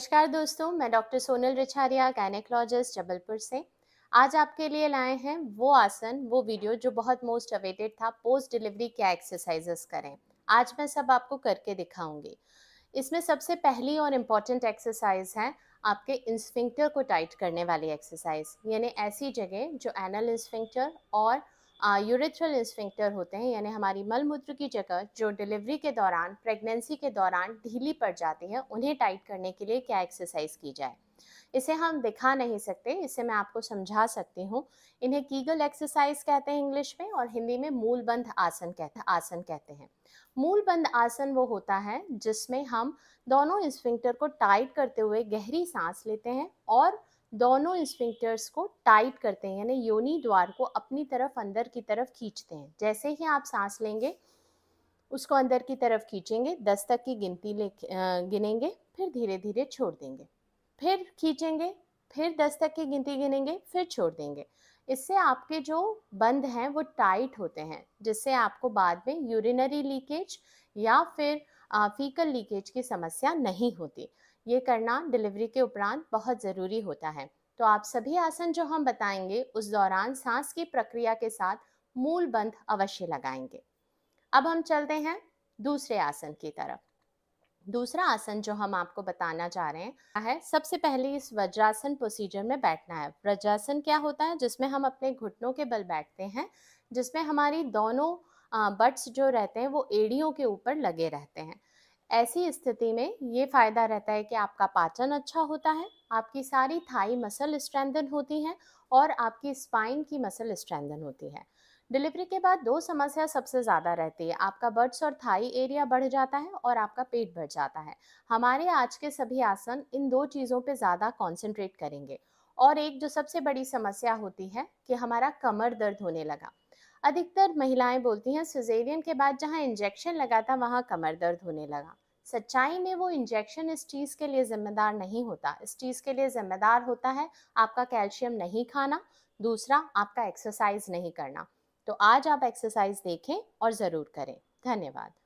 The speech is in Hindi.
नमस्कार दोस्तों मैं डॉक्टर सोनल रिछारिया गायनेकोलॉजिस्ट जबलपुर से आज आपके लिए लाए हैं वो आसन वो वीडियो जो बहुत मोस्ट अवेटेड था पोस्ट डिलीवरी क्या एक्सरसाइजेस करें आज मैं सब आपको करके दिखाऊंगी इसमें सबसे पहली और इम्पॉर्टेंट एक्सरसाइज है आपके इंस्फिंक्टर को टाइट करने वाली एक्सरसाइज यानी ऐसी जगह जो एनल इंस्फिंक्टर और यूरेथ्रल स्फिंक्टर होते हैं यानी हमारी मलमूत्र की जगह जो डिलीवरी के दौरान प्रेगनेंसी के दौरान ढीली पड़ जाती है उन्हें टाइट करने के लिए क्या एक्सरसाइज की जाए इसे हम दिखा नहीं सकते इसे मैं आपको समझा सकती हूँ इन्हें कीगल एक्सरसाइज कहते हैं इंग्लिश में और हिंदी में मूलबंध आसन कहते आसन कहते हैं मूलबंध आसन वो होता है जिसमें हम दोनों स्फिंक्टर को टाइट करते हुए गहरी सांस लेते हैं और दोनों स्प्रिंक्टर्स को टाइट करते हैं यानी योनि द्वार को अपनी तरफ अंदर की तरफ खींचते हैं जैसे ही आप सांस लेंगे उसको अंदर की तरफ खींचेंगे दस तक की गिनती ले गिनेंगे फिर धीरे धीरे छोड़ देंगे फिर खींचेंगे फिर दस तक की गिनती गिनेंगे फिर छोड़ देंगे इससे आपके जो बंद हैं वो टाइट होते हैं जिससे आपको बाद में यूरिनरी लीकेज या फिर फीकल लीकेज की समस्या नहीं होती ये करना डिलीवरी के उपरांत बहुत ज़रूरी होता है तो आप सभी आसन जो हम बताएंगे उस दौरान सांस की प्रक्रिया के साथ मूल बंध अवश्य लगाएंगे अब हम चलते हैं दूसरे आसन की तरफ दूसरा आसन जो हम आपको बताना चाह रहे हैं है सबसे पहले इस वज्रासन प्रोसीजर में बैठना है वज्रासन क्या होता है जिसमें हम अपने घुटनों के बल बैठते हैं जिसमें हमारी दोनों बट्स जो रहते हैं वो एड़ियों के ऊपर लगे रहते हैं ऐसी स्थिति में ये फ़ायदा रहता है कि आपका पाचन अच्छा होता है आपकी सारी थाई मसल स्ट्रेंदन होती हैं और आपकी स्पाइन की मसल स्ट्रेंदन होती है डिलीवरी के बाद दो समस्या सबसे ज़्यादा रहती है आपका बर्ड्स और थाई एरिया बढ़ जाता है और आपका पेट बढ़ जाता है हमारे आज के सभी आसन इन दो चीज़ों पे ज़्यादा कॉन्सेंट्रेट करेंगे और एक जो सबसे बड़ी समस्या होती है कि हमारा कमर दर्द होने लगा अधिकतर महिलाएं बोलती हैं सुजेरियन के बाद जहां इंजेक्शन लगा था वहां कमर दर्द होने लगा सच्चाई में वो इंजेक्शन इस चीज़ के लिए ज़िम्मेदार नहीं होता इस चीज़ के लिए ज़िम्मेदार होता है आपका कैल्शियम नहीं खाना दूसरा आपका एक्सरसाइज नहीं करना तो आज आप एक्सरसाइज देखें और ज़रूर करें धन्यवाद